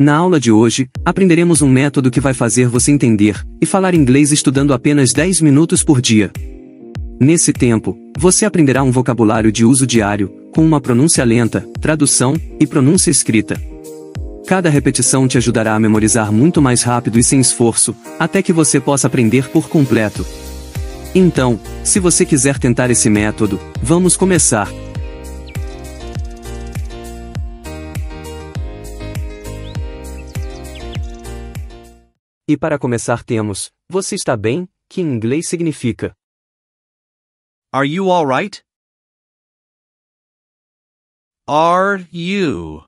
Na aula de hoje, aprenderemos um método que vai fazer você entender e falar inglês estudando apenas 10 minutos por dia. Nesse tempo, você aprenderá um vocabulário de uso diário, com uma pronúncia lenta, tradução e pronúncia escrita. Cada repetição te ajudará a memorizar muito mais rápido e sem esforço, até que você possa aprender por completo. Então, se você quiser tentar esse método, vamos começar! E para começar temos, você está bem, que em inglês significa Are you alright? Are you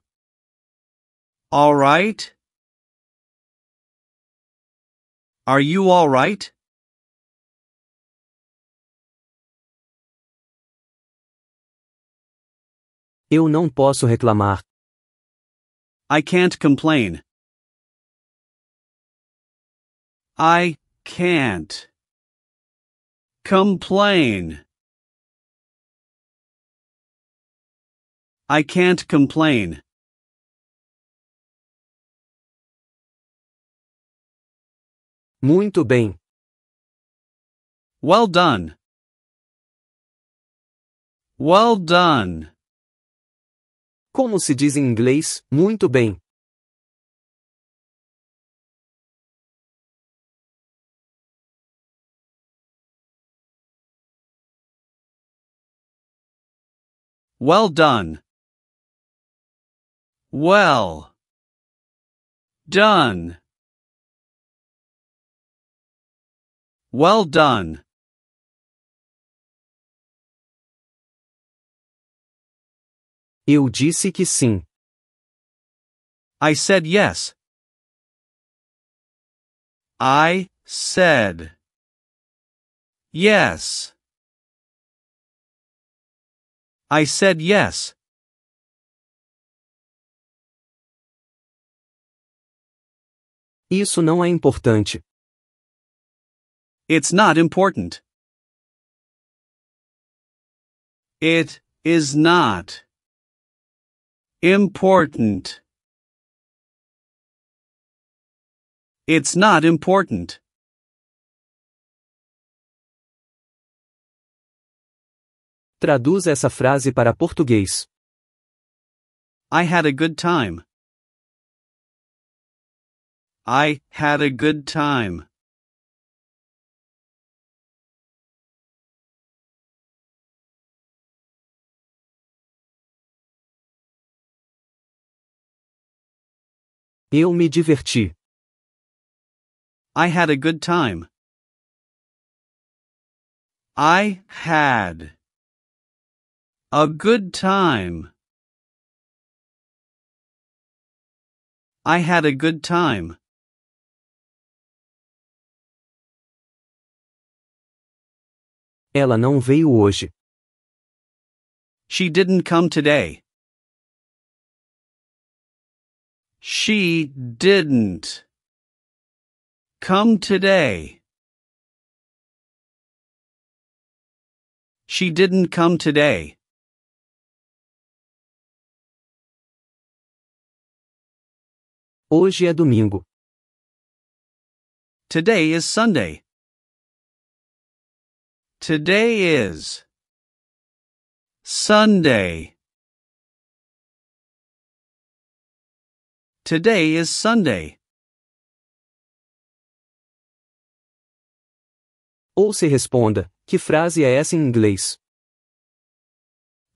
alright? Are you alright? Eu não posso reclamar. I can't complain. I can't. Complain. I can't complain. Muito bem. Well done. Well done. Como se diz em inglês, muito bem. Well done. Well done. Well done. Eu disse que sim. I said yes. I said yes. I said yes. Isso não é importante. It's not important. It is not important. It's not important. Traduz essa frase para português. I had a good time. I had a good time. Eu me diverti. I had a good time. I had A good time. I had a good time. Ela não veio hoje. She didn't come today. She didn't come today. She didn't come today. Hoje é domingo. Today is Sunday. Today is Sunday. Today is Sunday. Ou se responda: que frase é essa em inglês?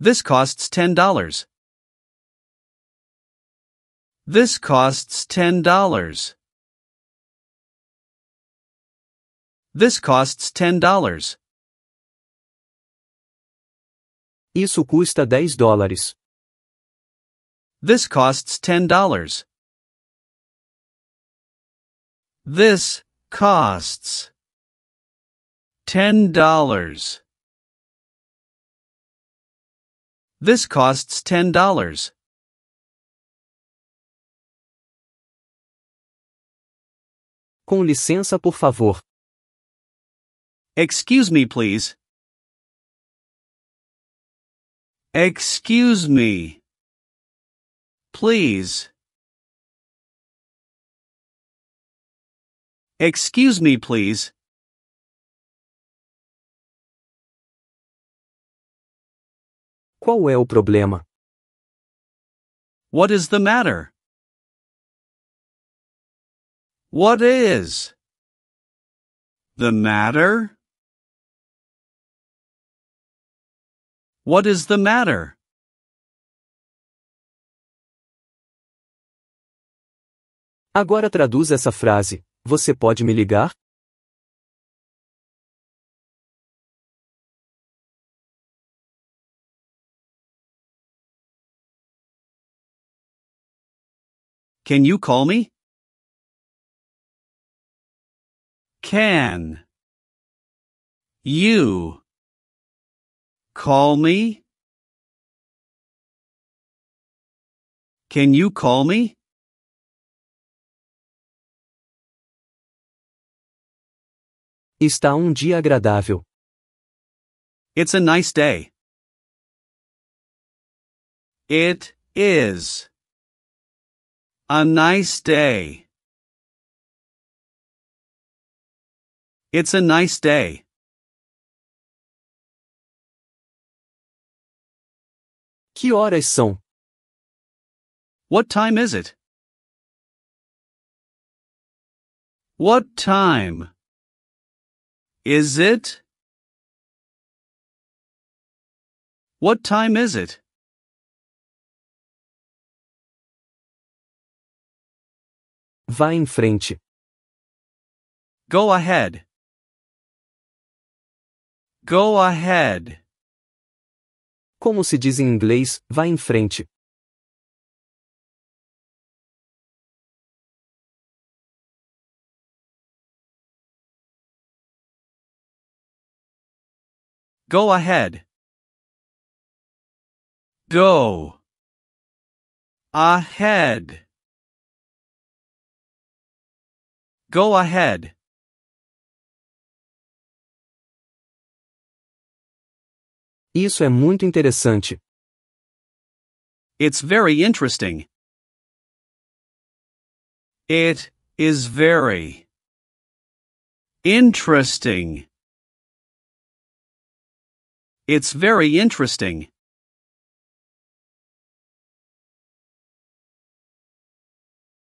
This costs ten dollars. This costs ten dollars. This costs ten dollars. Isso custa dez dólares. This costs ten dollars. This costs ten dollars. This costs ten dollars. Com licença, por favor. Excuse me, please. Excuse me. Please. Excuse me, please. Qual é o problema? What is the matter? What is the matter? What is the matter? Agora traduz essa frase. Você pode me ligar? Can you call me? Can you call me? Can you call me? Está um dia agradável. It's a nice day. It is a nice day. It's a nice day. Que horas são? What time is it? What time is it? What time is it? Vá em frente. Go ahead. Go ahead. Como se diz em inglês, vá em frente. Go ahead. Go ahead. Go ahead. Isso é muito interessante. It's very interesting. It is very interesting. It's very interesting.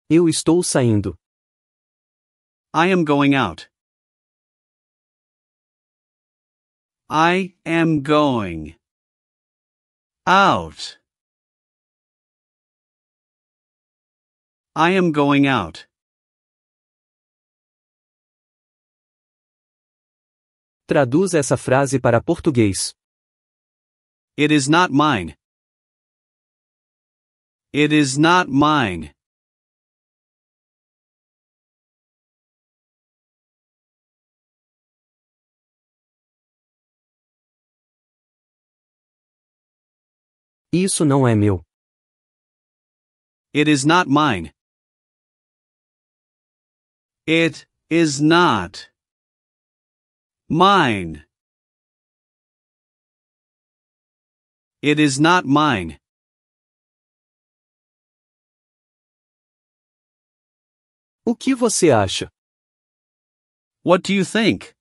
Eu estou saindo. I am going out. I am going out. I am going out. Traduz essa frase para português. It is not mine. It is not mine. Isso não é meu. It is not mine. It is not mine. It is not mine. O que você acha? What do you think?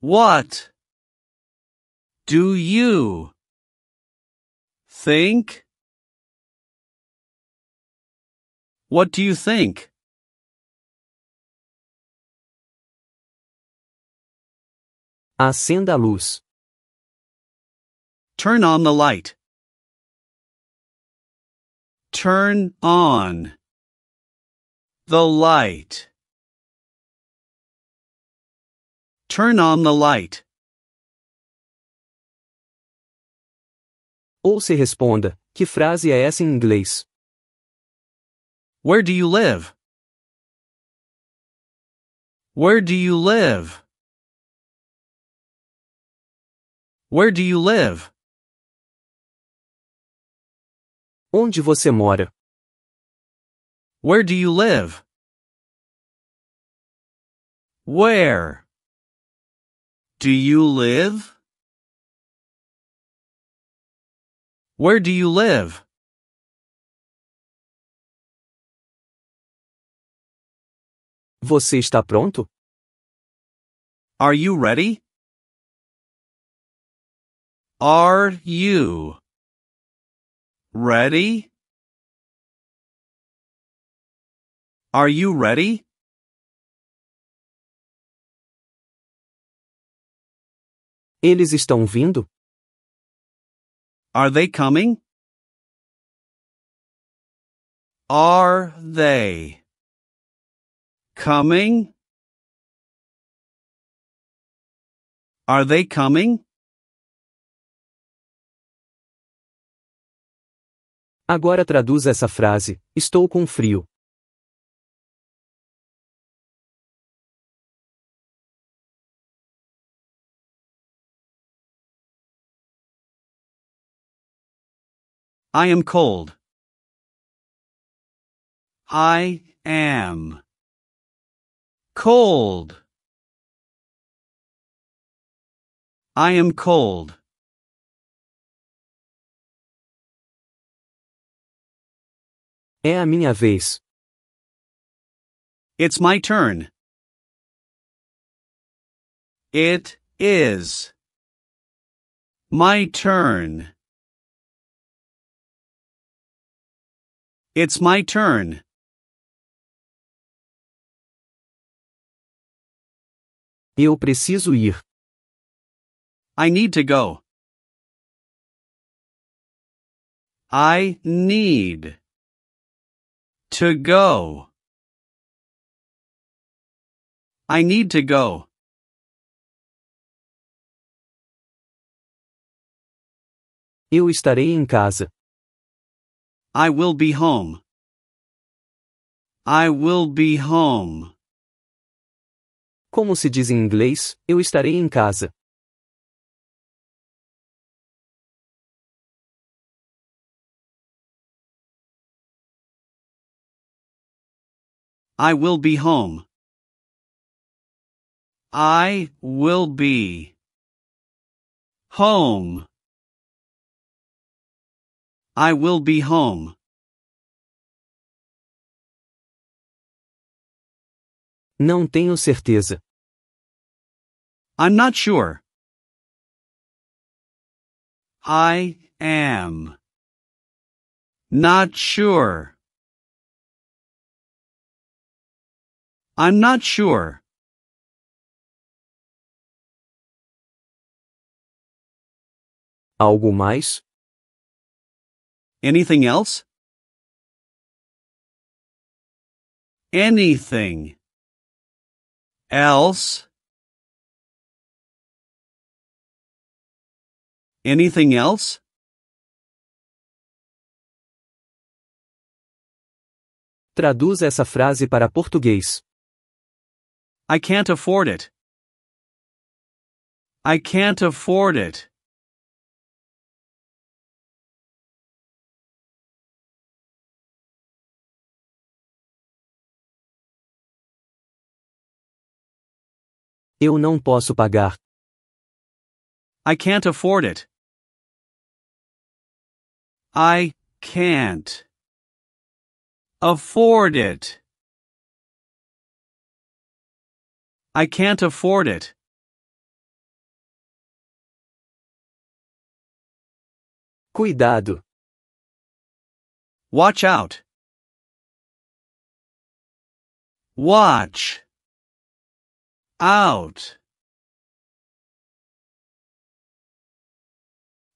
What Do you think? What do you think? Acenda a luz. Turn on the light. Turn on the light. Turn on the light. Ou se responda: que frase é essa em inglês? Where do you live? Where do you live? Where do you live? Onde você mora? Where do you live? Where do you live? Where do you live? Você está pronto? Are you ready? Are you ready? Are you ready? Eles estão vindo? Are they coming? Are they coming? Are they coming? Agora traduz essa frase: Estou com frio. I am cold. I am cold. I am cold. É a minha vez. It's my turn. It is my turn. It's my turn. Eu preciso ir. I need to go. I need to go. I need to go. Eu estarei em casa. I will be home. I will be home. Como se diz em inglês, eu estarei em casa. I will be home. I will be home. I will be home. Não tenho certeza. I'm not sure. I am not sure. I'm not sure. Algo mais? Anything else? Anything else? Anything else? Traduz essa frase para português. I can't afford it. I can't afford it. Eu não posso pagar. I can't afford it. I can't afford it. I can't afford it. Cuidado. Watch out. Watch out.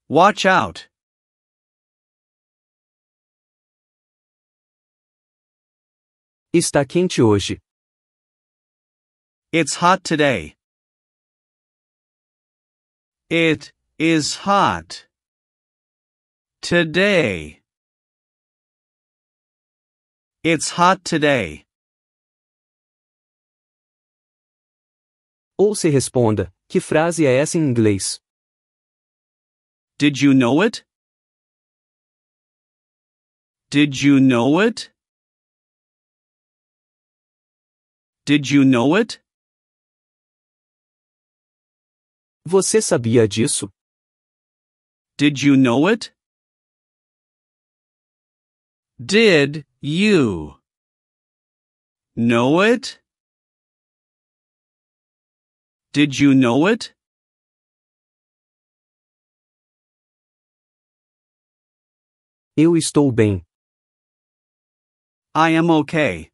Watch out. Está quente hoje. It's hot today. It is hot today. It's hot today. Ou se responda: que frase é essa em inglês? Did you know it? Did you know it? Did you know it? Você sabia disso? Did you know it? Did you know it? Did you know it? Eu estou bem. I am okay.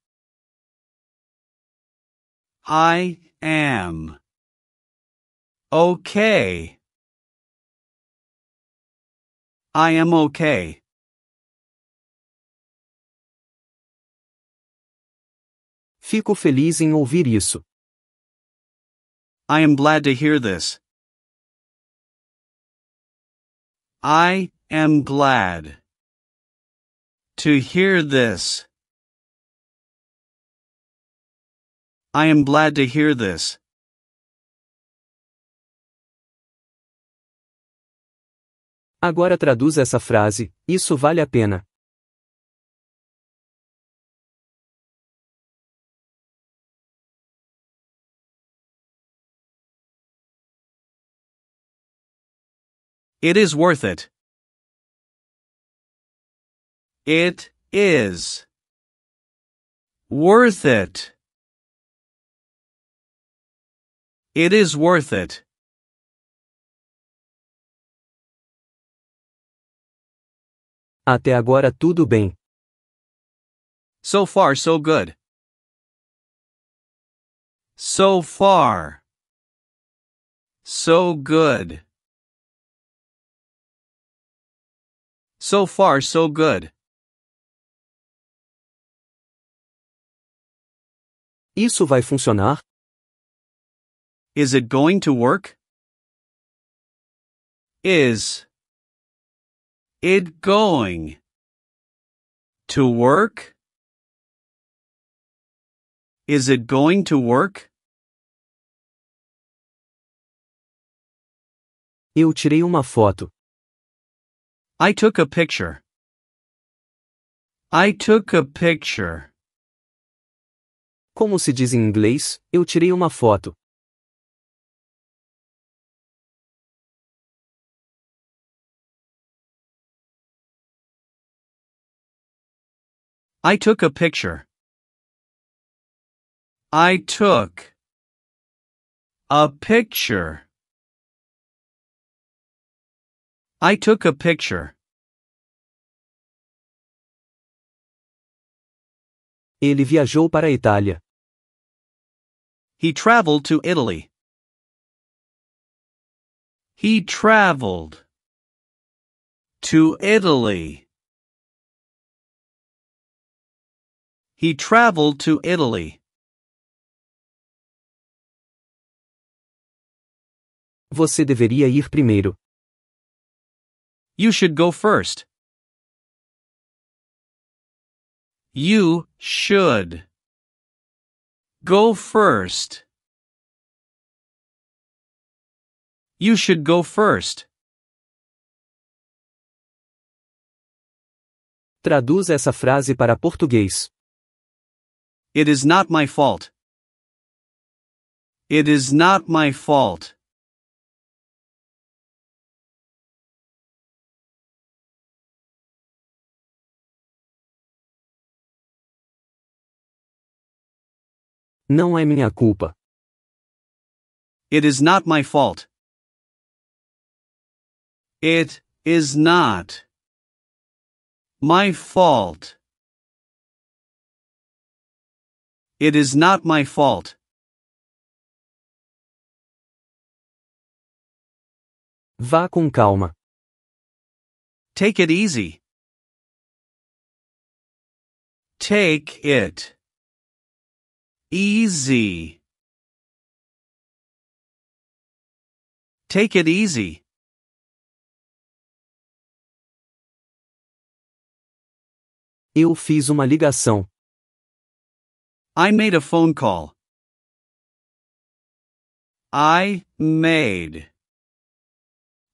I am okay. I am okay. Fico feliz em ouvir isso. I am glad to hear this. I am glad to hear this. I am glad to hear this. Agora traduz essa frase: Isso vale a pena. It is worth it. It is worth it. It is worth it. Até agora tudo bem. So far so good. So far. So good. So far, so good. Isso vai funcionar? Is it going to work? Is it going to work? Is it going to work? Eu tirei uma foto. I took a picture. I took a picture. Como se diz em inglês, eu tirei uma foto. I took a picture. I took a picture. I took a picture. Ele viajou para a Itália. He traveled to Italy. He traveled to Italy. He traveled to Italy. Você deveria ir primeiro. You should go first. You should go first. You should go first. Traduza essa frase para português. It is not my fault. It is not my fault. Não é minha culpa. It is not my fault. It is not my fault. It is not my fault. Vá com calma. Take it easy. Take it Easy. Take it easy. Eu fiz uma ligação. I made a phone call. I made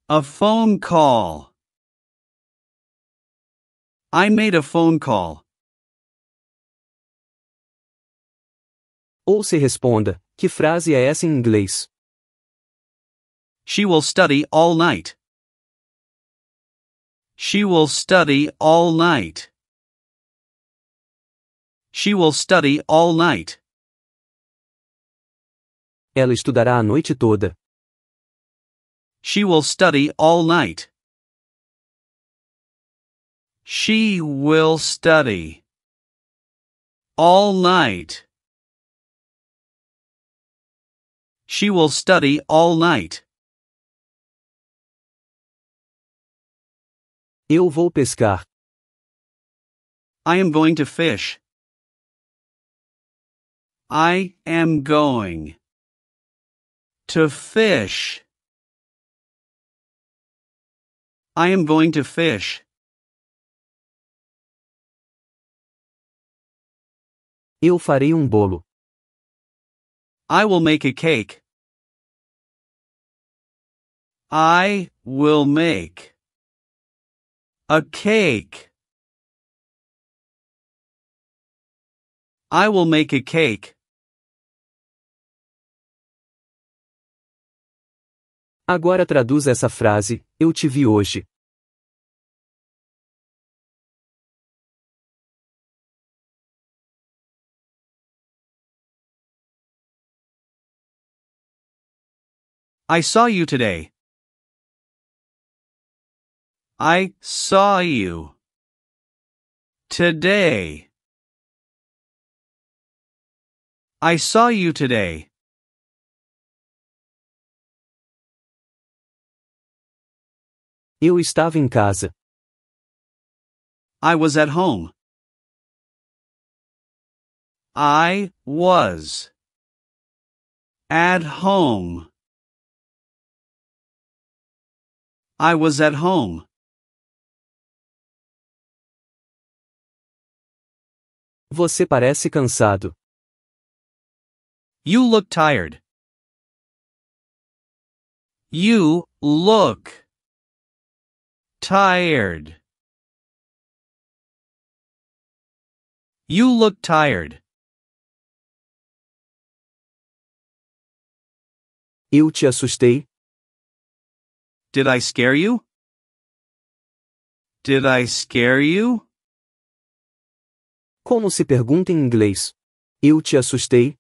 a phone call. I made a phone call. Ou se responda: que frase é essa em inglês? She will study all night. She will study all night. She will study all night. Ela estudará a noite toda. She will study all night. She will study all night. She will study all night. Eu vou pescar. I am going to fish. I am going to fish. I am going to fish. Eu farei um bolo. I will make a cake. I will make a cake. I will make a cake. Agora traduz essa frase: Eu te vi hoje. I saw you today. I saw you today. I saw you today. Eu estava em casa. I was at home. I was at home. I was at home. Você parece cansado. You look tired. You look tired. You look tired. Eu te assustei? Did I scare you? Did I scare you? Como se pergunta em inglês? Eu te assustei?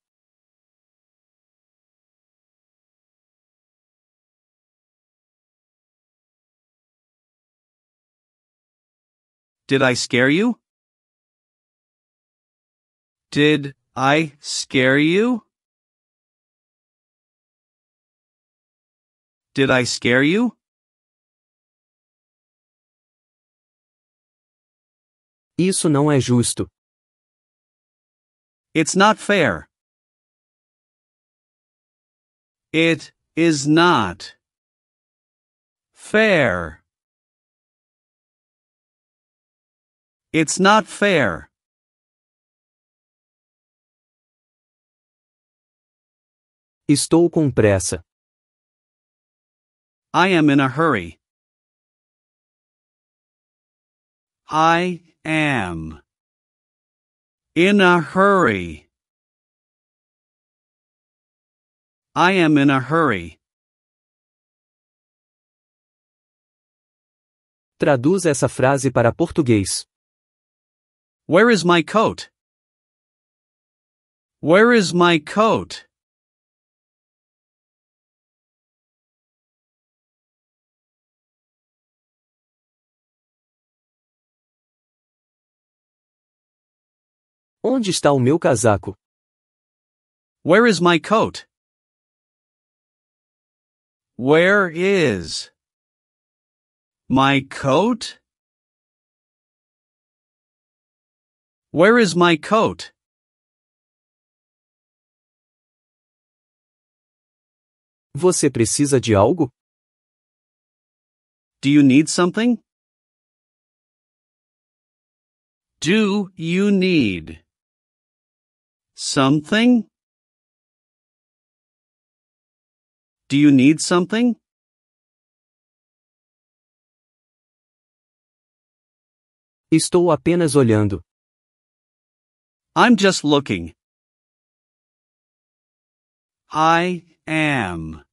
Did I scare you? Did I scare you? Did I scare you? Isso não é justo. It's not fair. It is not fair. It's not fair. Estou com pressa. I am in a hurry. I am in a hurry. I am in a hurry. Traduz essa frase para português. Where is my coat? Where is my coat? Onde está o meu casaco? Where is my coat? Where is my coat? Where is my coat? Você precisa de algo? Do you need something? Do you need? something? Do you need something? Estou apenas olhando. I'm just looking. I am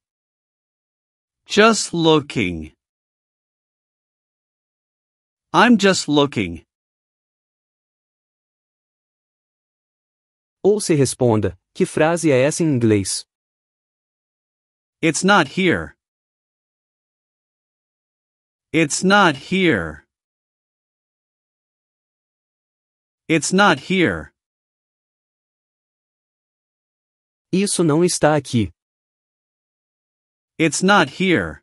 just looking. I'm just looking. Ou se responda: que frase é essa em inglês? It's not here. It's not here. It's not here. Isso não está aqui. It's not here.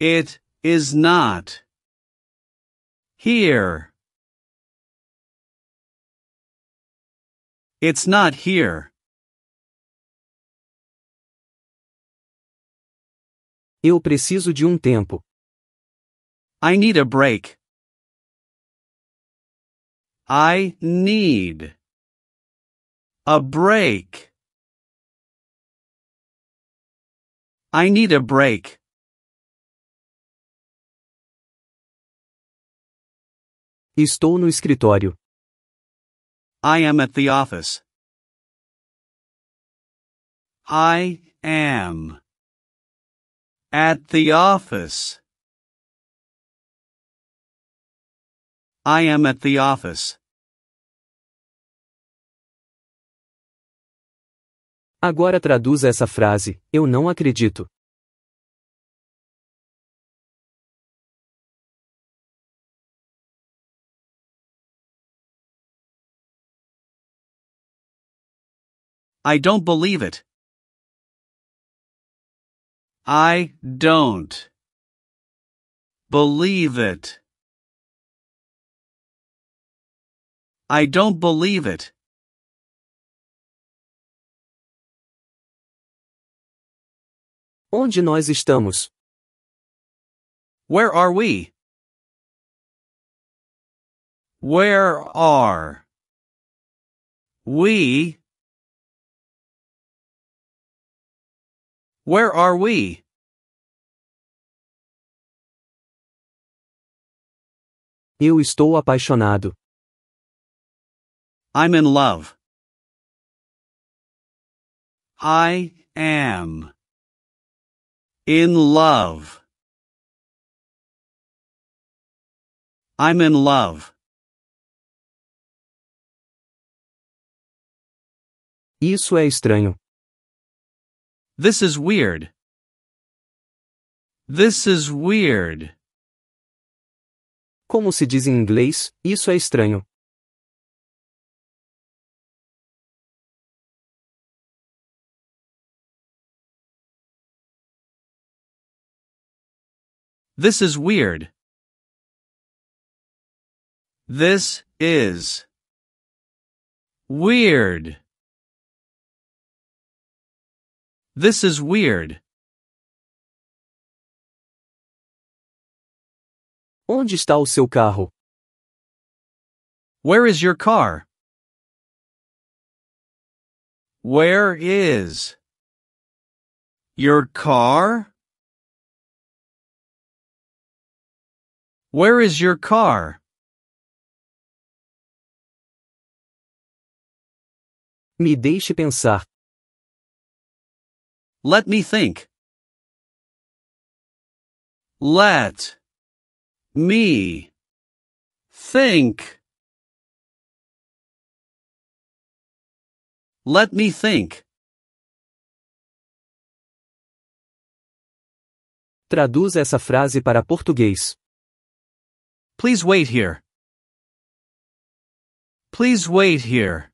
It is not here. It's not here. Eu preciso de um tempo. I need a break. I need a break. I need a break. Estou no escritório. I am at the office. I am at the office. I am at the office. Agora traduza essa frase: Eu não acredito. I don't believe it. I don't believe it. I don't believe it. Onde nós estamos? Where are we? Where are we Where are we? Eu estou apaixonado. I'm in love. I am in love. I'm in love. Isso é estranho. This is weird. This is weird. Como se diz em inglês, isso é estranho. This is weird. This is weird. This is weird. Onde está o seu carro? Where is your car? Where is your car? Where is your car? Me deixe pensar. Let me think. Let me think. Let me think. Traduz essa frase para português. Please wait here. Please wait here.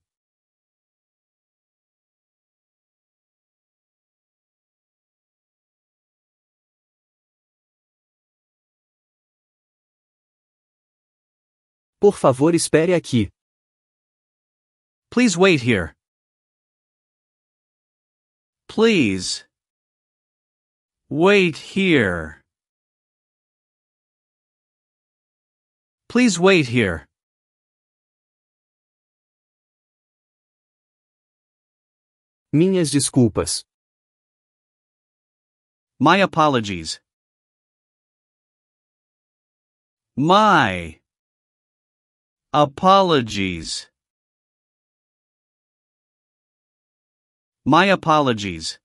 Por favor, espere aqui. Please wait here. Please. Wait here. Please wait here. Minhas desculpas. My apologies. My Apologies. My apologies.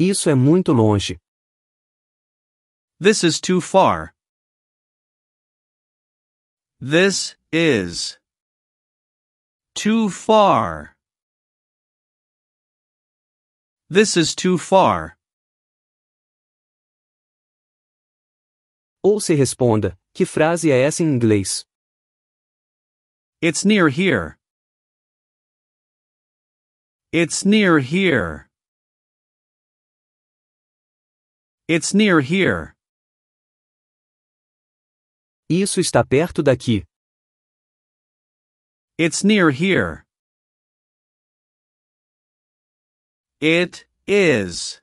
Isso é muito longe. This is too far. This is too far. This is too far. Ou se responda: que frase é essa em inglês? It's near here. It's near here. It's near here. Isso está perto daqui. It's near here. It is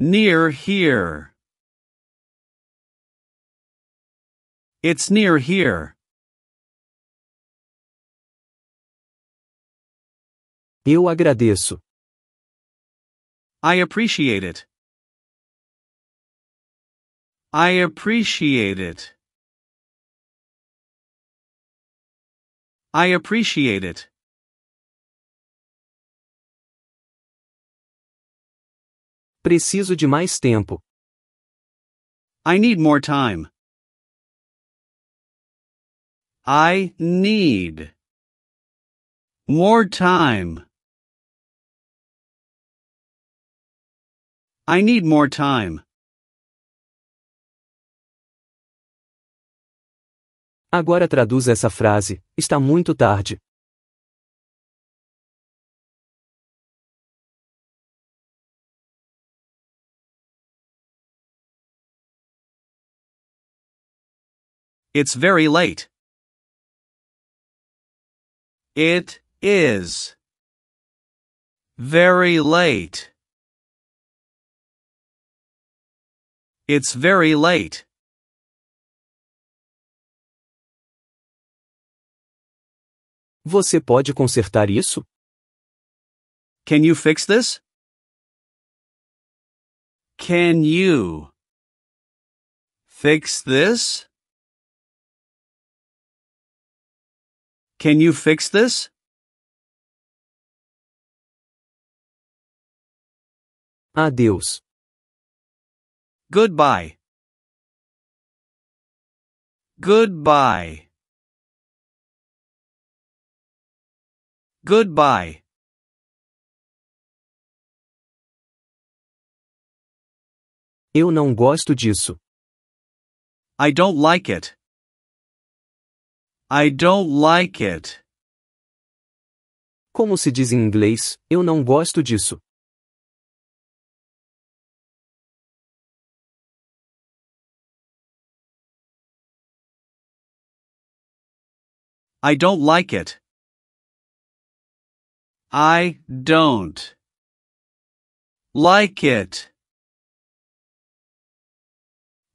near here. It's near here. Eu agradeço. I appreciate it. I appreciate it. I appreciate it. Preciso de mais tempo. I need more time. I need more time. I need more time. Agora traduz essa frase: está muito tarde. It's very late. It is very late. It's very late. Você pode consertar isso? Can you fix this? Can you fix this? Can you fix this? Adeus. Goodbye. Goodbye. Goodbye. Eu não gosto disso. I don't like it. I don't like it. Como se diz em inglês, eu não gosto disso. I don't like it. I don't like it.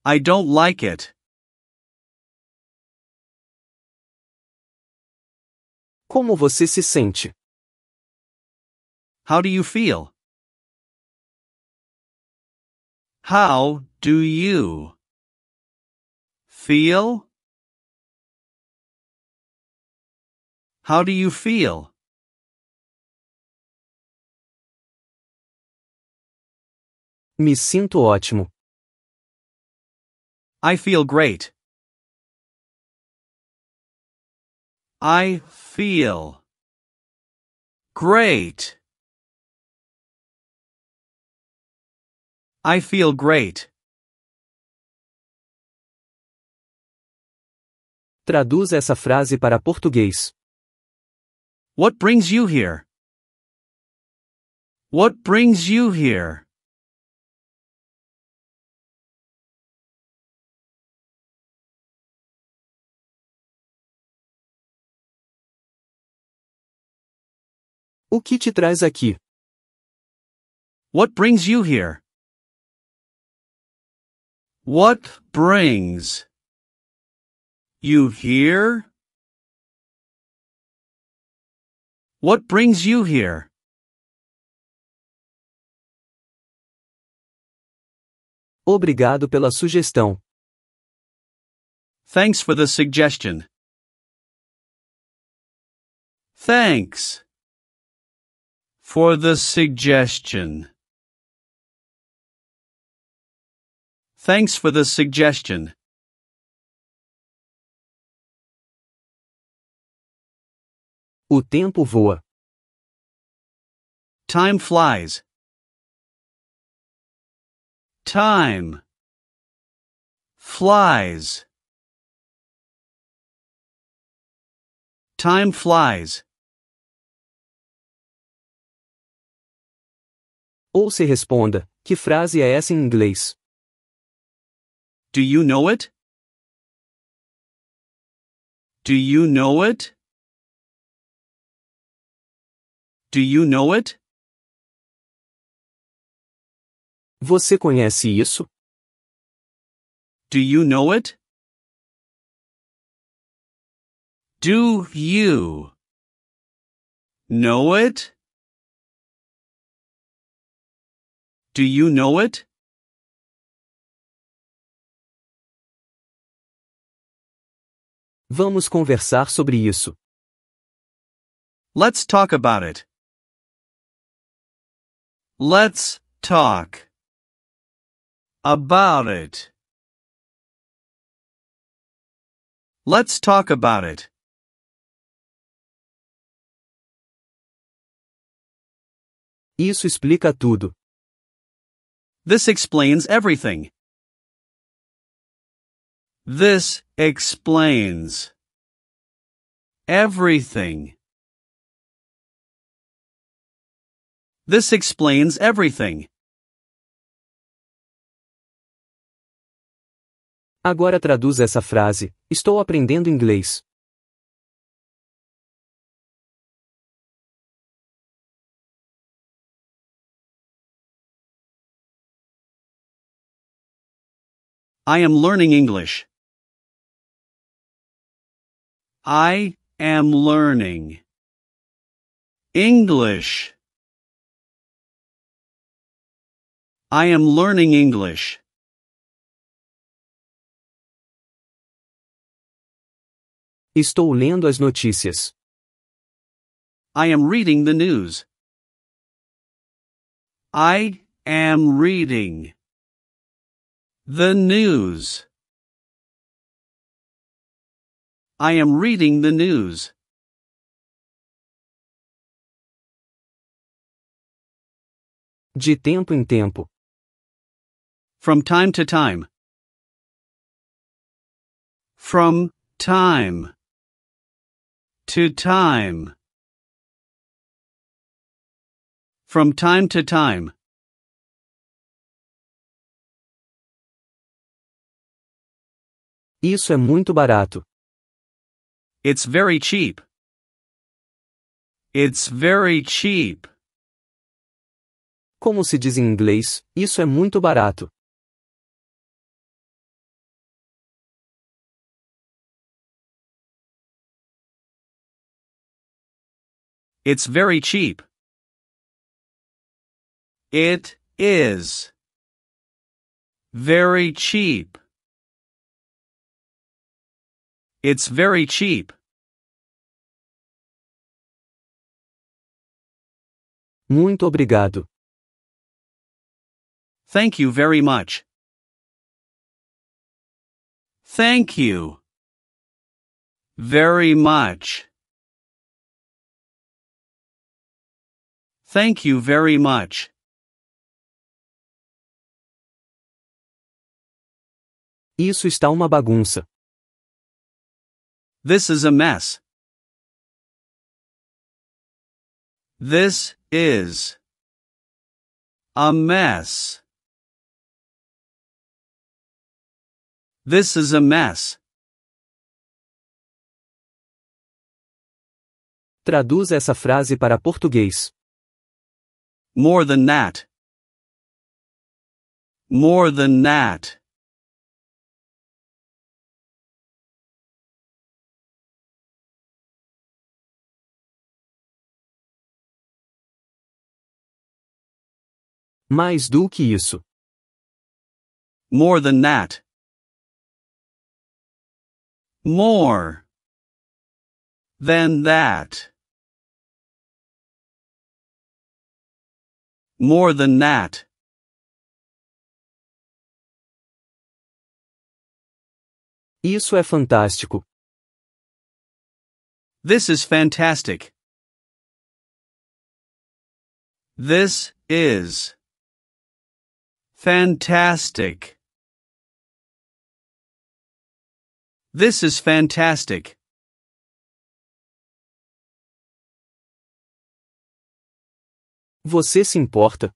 I don't like it. Como você se sente? How do you feel? How do you feel? How do you feel? Me sinto ótimo. I feel great. I feel great. I feel great. Traduza essa frase para português. What brings you here? What brings you here? O que te traz aqui? What brings you here? What brings you here? What brings you here? Obrigado pela sugestão. Thanks for the suggestion. Thanks for the suggestion. Thanks for the suggestion. O tempo voa. Time flies. Time flies. Time flies. Ou se responda: que frase é essa em inglês? Do you know it? Do you know it? Do you know it? Você conhece isso? Do you know it? Do you know it? Do you know it? Vamos conversar sobre isso. Let's talk about it. Let's talk about it. Let's talk about it. Isso explica tudo. This explains everything. This explains everything. This explains everything. Agora traduz essa frase. Estou aprendendo inglês. I am learning English. I am learning English. I am learning English. Estou lendo as notícias. I am reading the news. I am reading the news. I am reading the news. De tempo em tempo. From time to time. From time to time. From time to time. Isso é muito barato. It's very cheap. It's very cheap. Como se diz em inglês, isso é muito barato. It's very cheap. It is very cheap. It's very cheap. Muito obrigado. Thank you very much. Thank you. Very much. Thank you very much. Isso está uma bagunça. This is a mess. This is a mess. This is a mess. Traduz essa frase para português. More than that. More than that. Mais do que isso. More than that. More than that. More than that. Isso é fantástico. This is fantastic. This is Fantastic. This is fantastic. Você se importa?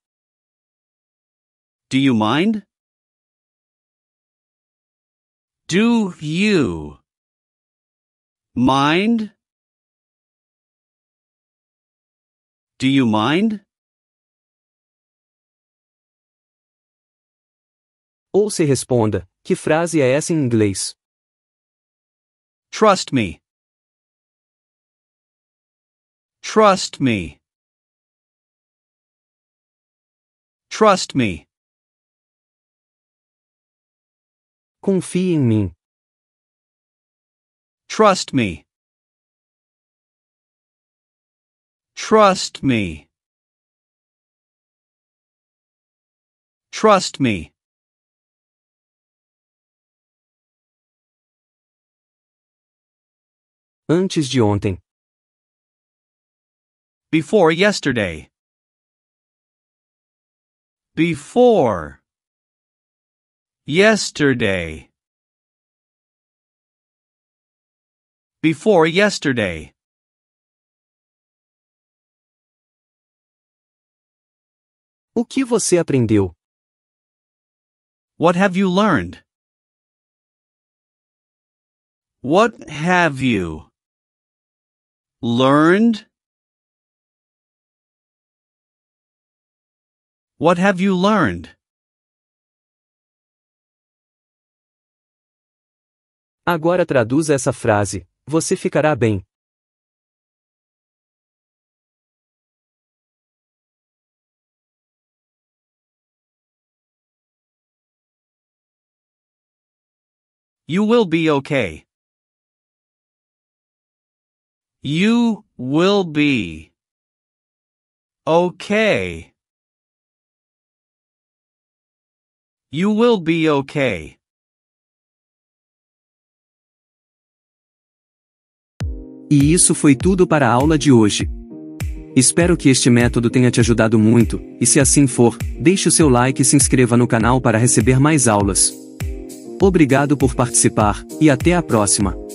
Do you mind? Do you mind? Do you mind? Ou se responda: que frase é essa em inglês? Trust me. Trust me. Trust me. Confie em mim. Trust me. Trust me. Trust me. Antes de ontem. Before yesterday. Before. Yesterday. Before yesterday. O que você aprendeu? What have you learned? What have you learned? What have you learned? Agora traduza essa frase. Você ficará bem. You will be okay. You will be. Okay. You will be okay. E isso foi tudo para a aula de hoje. Espero que este método tenha te ajudado muito, e se assim for, deixe o seu like e se inscreva no canal para receber mais aulas. Obrigado por participar, e até a próxima!